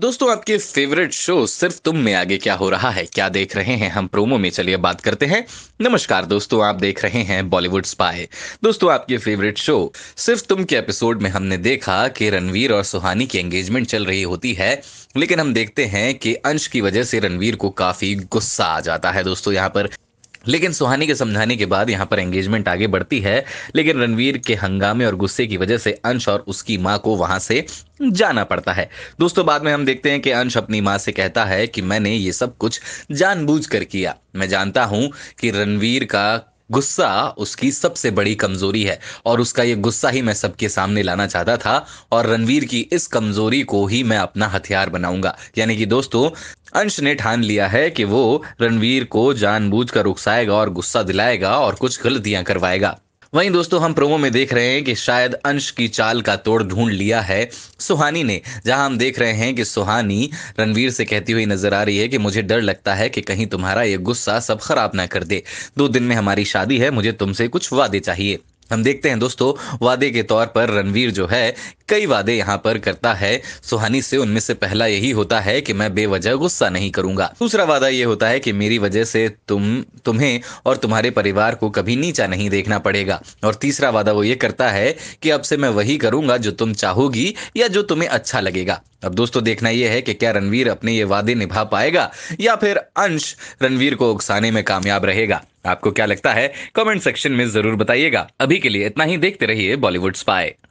दोस्तों आपके favourite show सिर्फ तुम में आगे क्या हो रहा है क्या देख रहे हैं हम प्रोमो में चलिए बात करते हैं नमस्कार दोस्तों आप देख रहे हैं बॉलीवुड स्पाई दोस्तों आपके फेवरेट शो सिर्फ तुम के एपिसोड में हमने देखा कि रणवीर और सुहानी की एंगेजमेंट चल रही होती है लेकिन हम देखते हैं कि अंश की वजह से रणवीर को काफी गुस्सा आ जाता है दोस्तों यहाँ पर लेकिन सुहानी के समझाने के बाद यहाँ पर एंगेजमेंट आगे बढ़ती है लेकिन रणवीर के हंगामे और गुस्से की वजह से अंश और उसकी माँ को वहां से जाना पड़ता है दोस्तों बाद में हम देखते हैं कि अंश अपनी माँ से कहता है कि मैंने ये सब कुछ जानबूझ कर किया मैं जानता हूं कि रणवीर का गुस्सा उसकी सबसे बड़ी कमजोरी है और उसका ये गुस्सा ही मैं सबके सामने लाना चाहता था और रणवीर की इस कमजोरी को ही मैं अपना हथियार बनाऊंगा यानी कि दोस्तों अंश ने ठान लिया है कि वो रणवीर को जानबूझकर उकसाएगा और गुस्सा दिलाएगा और कुछ गलतियां करवाएगा वहीं दोस्तों हम प्रोमो में देख रहे हैं कि शायद अंश की चाल का तोड़ ढूंढ लिया है सुहानी ने जहां हम देख रहे हैं कि सुहानी रणवीर से कहती हुई नजर आ रही है कि मुझे डर लगता है कि कहीं तुम्हारा ये गुस्सा सब खराब ना कर दे दो दिन में हमारी शादी है मुझे तुमसे कुछ वादे चाहिए हम देखते हैं दोस्तों वादे के तौर पर रणवीर जो है कई वादे यहाँ पर करता है सुहानी से उनमें से पहला यही होता है कि मैं बेवजह गुस्सा नहीं करूंगा दूसरा वादा ये होता है कि मेरी वजह से तुम तुम्हें और तुम्हारे परिवार को कभी नीचा नहीं देखना पड़ेगा और तीसरा वादा वो ये करता है कि अब से मैं वही करूंगा जो तुम चाहोगी या जो तुम्हें अच्छा लगेगा अब दोस्तों देखना यह है कि क्या रणवीर अपने ये वादे निभा पाएगा या फिर अंश रणवीर को उकसाने में कामयाब रहेगा आपको क्या लगता है कमेंट सेक्शन में जरूर बताइएगा अभी के लिए इतना ही देखते रहिए बॉलीवुड स्पाई